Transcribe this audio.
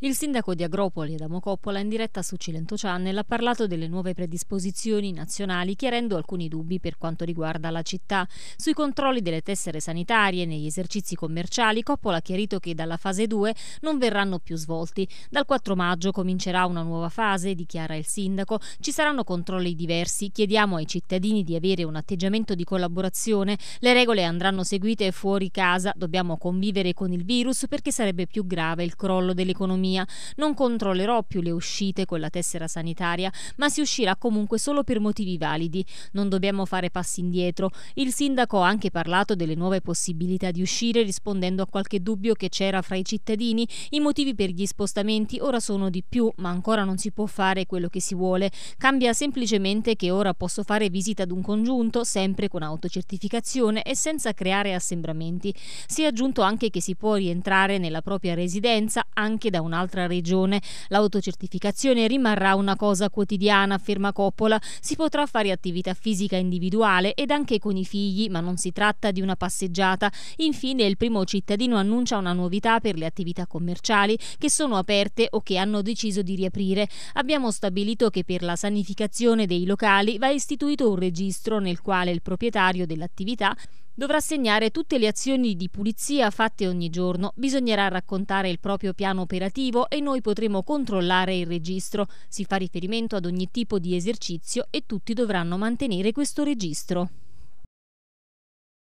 Il sindaco di Agropoli, Adamo Coppola, in diretta su Cilento Channel ha parlato delle nuove predisposizioni nazionali chiarendo alcuni dubbi per quanto riguarda la città. Sui controlli delle tessere sanitarie negli esercizi commerciali, Coppola ha chiarito che dalla fase 2 non verranno più svolti. Dal 4 maggio comincerà una nuova fase, dichiara il sindaco. Ci saranno controlli diversi. Chiediamo ai cittadini di avere un atteggiamento di collaborazione. Le regole andranno seguite fuori casa. Dobbiamo convivere con il virus perché sarebbe più grave il crollo dell'economia pandemia non controllerò più le uscite con la tessera sanitaria, ma si uscirà comunque solo per motivi validi. Non dobbiamo fare passi indietro. Il sindaco ha anche parlato delle nuove possibilità di uscire rispondendo a qualche dubbio che c'era fra i cittadini. I motivi per gli spostamenti ora sono di più, ma ancora non si può fare quello che si vuole. Cambia semplicemente che ora posso fare visita ad un congiunto, sempre con autocertificazione e senza creare assembramenti. Si è aggiunto anche che si può rientrare nella propria residenza anche da un'altra un'altra regione. L'autocertificazione rimarrà una cosa quotidiana, afferma Coppola. Si potrà fare attività fisica individuale ed anche con i figli, ma non si tratta di una passeggiata. Infine, il primo cittadino annuncia una novità per le attività commerciali che sono aperte o che hanno deciso di riaprire. Abbiamo stabilito che per la sanificazione dei locali va istituito un registro nel quale il proprietario dell'attività dovrà segnare tutte le azioni di pulizia fatte ogni giorno, bisognerà raccontare il proprio piano operativo, obiettivo e noi potremo controllare il registro. Si fa riferimento ad ogni tipo di esercizio e tutti dovranno mantenere questo registro.